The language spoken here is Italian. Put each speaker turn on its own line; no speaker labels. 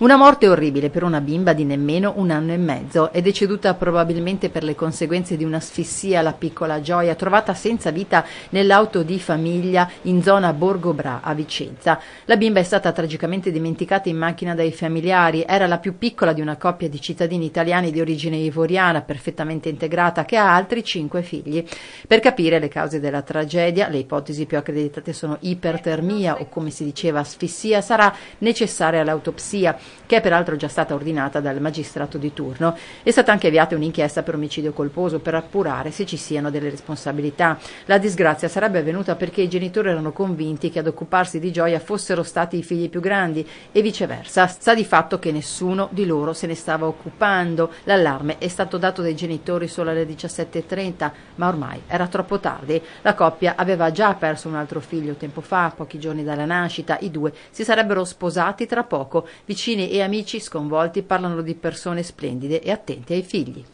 Una morte orribile per una bimba di nemmeno un anno e mezzo è deceduta probabilmente per le conseguenze di un'asfissia alla piccola gioia trovata senza vita nell'auto di famiglia in zona Borgo Bra a Vicenza. La bimba è stata tragicamente dimenticata in macchina dai familiari, era la più piccola di una coppia di cittadini italiani di origine ivoriana perfettamente integrata che ha altri cinque figli. Per capire le cause della tragedia, le ipotesi più accreditate sono ipertermia o come si diceva asfissia, sarà necessaria l'autopsia che è peraltro già stata ordinata dal magistrato di turno. È stata anche avviata un'inchiesta per omicidio colposo per appurare se ci siano delle responsabilità. La disgrazia sarebbe avvenuta perché i genitori erano convinti che ad occuparsi di Gioia fossero stati i figli più grandi e viceversa. Sa di fatto che nessuno di loro se ne stava occupando. L'allarme è stato dato dai genitori solo alle 17.30, ma ormai era troppo tardi. La coppia aveva già perso un altro figlio tempo fa, pochi giorni dalla nascita. I due si sarebbero sposati tra poco, vicino Vicini e amici sconvolti parlano di persone splendide e attenti ai figli.